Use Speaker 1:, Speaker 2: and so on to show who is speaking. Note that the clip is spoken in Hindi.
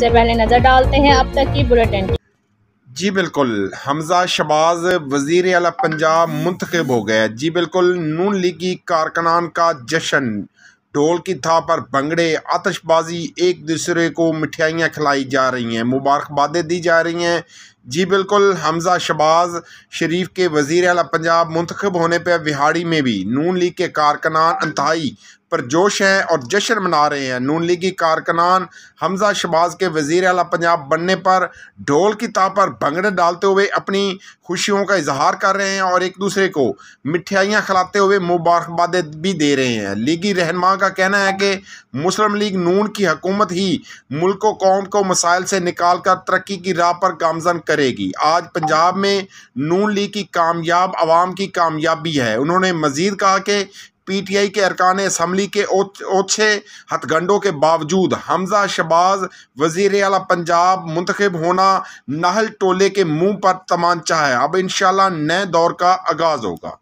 Speaker 1: सबसे पहले नज़र डालते हैं अब तक की बुलेटिन
Speaker 2: जी बिल्कुल हमजा शबाज वजीर अला पंजाब मुंतखब हो गए जी बिल्कुल नून लीगी कारकनान का जश्न ढोल की था पर भंगड़े आतशबाजी एक दूसरे को मिठाइयाँ खिलाई जा रही हैं मुबारकबादें दी जा रही हैं जी बिल्कुल हमजा शबाज शरीफ के वजीर अला पंजाब मंतखब होने पर बिहाड़ी में भी नून लीग के कारकनान पर परजोश हैं और जश्न मना रहे हैं नून लीग की कारकनान हमजा शबाज के वजीर अला पंजाब बनने पर ढोल की ताप पर भंगड़े डालते हुए अपनी खुशियों का इजहार कर रहे हैं और एक दूसरे को मिठाइयाँ खिलाते हुए मुबारकबादें भी दे रहे हैं लीगी रहनमा का कहना है कि मुस्लिम लीग नून की हकूमत ही मुल्क कौम को मसाइल से निकाल कर तरक्की की राह पर गामजन करेगी आज पंजाब में नून लीग की कामयाब आवाम की कामयाबी है उन्होंने मजीद कहा कि पीटीआई के अरकान असम्बली के ओछे हथगंडों के बावजूद हमजा शबाज वजीर अला पंजाब मुंतखब होना नहल टोले के मुंह पर तमांचा है अब इनशाला नए दौर का आगाज़ होगा